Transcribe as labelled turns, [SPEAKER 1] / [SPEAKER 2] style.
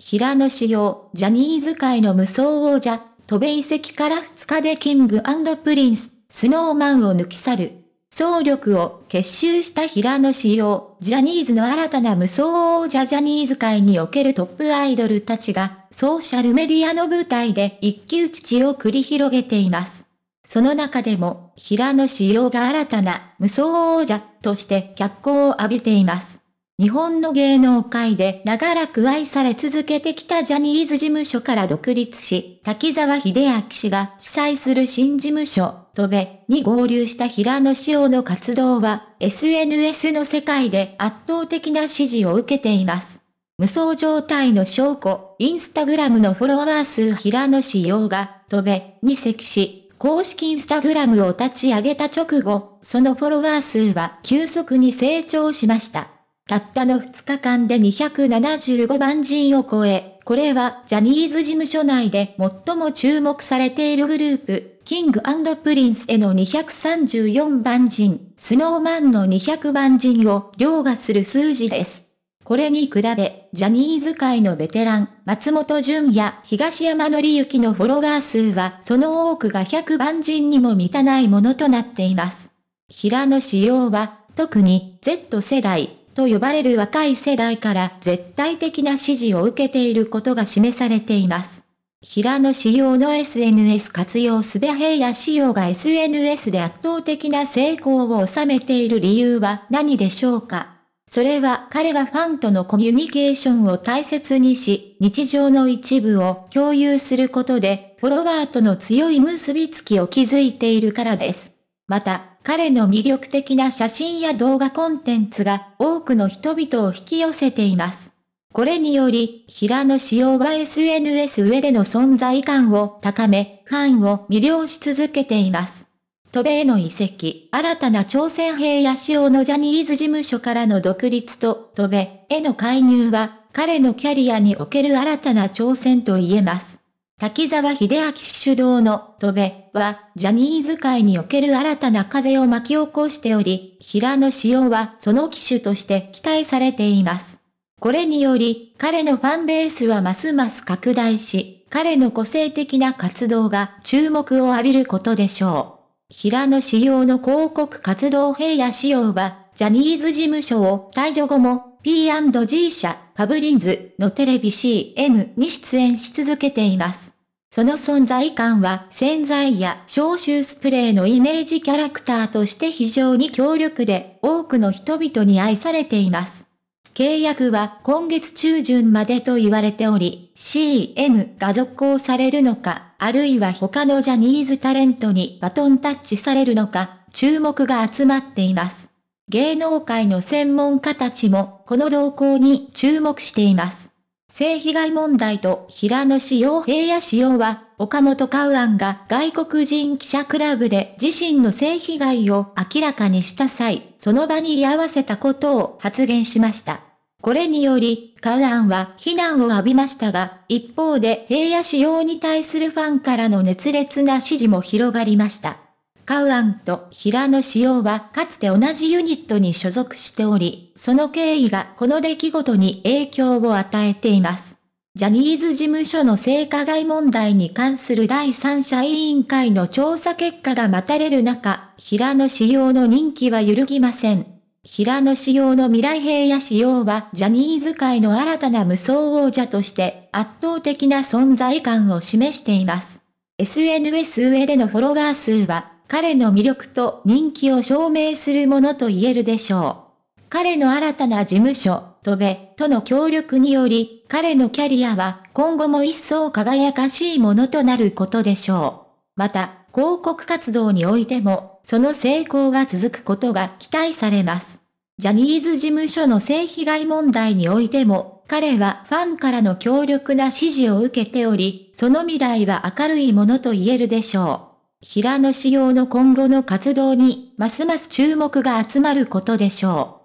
[SPEAKER 1] 平野紫耀、ジャニーズ界の無双王者、渡米遺跡から2日でキングプリンス、スノーマンを抜き去る。総力を結集した平野紫耀、ジャニーズの新たな無双王者ジャニーズ界におけるトップアイドルたちが、ソーシャルメディアの舞台で一騎打ちを繰り広げています。その中でも、平野紫耀が新たな無双王者として脚光を浴びています。日本の芸能界で長らく愛され続けてきたジャニーズ事務所から独立し、滝沢秀明氏が主催する新事務所、戸部に合流した平野志耀の活動は、SNS の世界で圧倒的な支持を受けています。無双状態の証拠、インスタグラムのフォロワー数平野志耀が、戸部に席し、公式インスタグラムを立ち上げた直後、そのフォロワー数は急速に成長しました。たったの2日間で275万人を超え、これはジャニーズ事務所内で最も注目されているグループ、キングプリンスへの234万人、スノーマンの200万人を凌駕する数字です。これに比べ、ジャニーズ界のベテラン、松本潤や東山紀之のフォロワー数はその多くが100万人にも満たないものとなっています。平野仕様は、特に Z 世代、と呼ばれる若い世代から絶対的な支持を受けていることが示されています。平野仕様の SNS 活用すべ平野仕様が SNS で圧倒的な成功を収めている理由は何でしょうかそれは彼がファンとのコミュニケーションを大切にし、日常の一部を共有することで、フォロワーとの強い結びつきを築いているからです。また、彼の魅力的な写真や動画コンテンツが多くの人々を引き寄せています。これにより、平野紫耀は SNS 上での存在感を高め、ファンを魅了し続けています。渡米の遺跡、新たな朝鮮兵や仕のジャニーズ事務所からの独立と渡米への介入は、彼のキャリアにおける新たな挑戦と言えます。滝沢秀明主導の戸べ、は、ジャニーズ界における新たな風を巻き起こしており、平野紫耀はその機種として期待されています。これにより、彼のファンベースはますます拡大し、彼の個性的な活動が注目を浴びることでしょう。平野紫耀の広告活動平野紫耀は、ジャニーズ事務所を退所後も P&G 社、パブリンズのテレビ CM に出演し続けています。その存在感は洗剤や消臭スプレーのイメージキャラクターとして非常に強力で多くの人々に愛されています。契約は今月中旬までと言われており、CM が続行されるのか、あるいは他のジャニーズタレントにバトンタッチされるのか、注目が集まっています。芸能界の専門家たちもこの動向に注目しています。性被害問題と平野志陽平野志陽は、岡本カウアンが外国人記者クラブで自身の性被害を明らかにした際、その場に居合わせたことを発言しました。これにより、カウアンは非難を浴びましたが、一方で平野志陽に対するファンからの熱烈な支持も広がりました。カウアンと平野紫耀はかつて同じユニットに所属しており、その経緯がこの出来事に影響を与えています。ジャニーズ事務所の性加害問題に関する第三者委員会の調査結果が待たれる中、平野紫耀の任期は揺るぎません。平野紫耀の未来平野紫耀はジャニーズ界の新たな無双王者として圧倒的な存在感を示しています。SNS 上でのフォロワー数は彼の魅力と人気を証明するものと言えるでしょう。彼の新たな事務所、トベとの協力により、彼のキャリアは今後も一層輝かしいものとなることでしょう。また、広告活動においても、その成功は続くことが期待されます。ジャニーズ事務所の性被害問題においても、彼はファンからの強力な支持を受けており、その未来は明るいものと言えるでしょう。平野仕様の今後の活動に、ますます注目が集まることでしょう。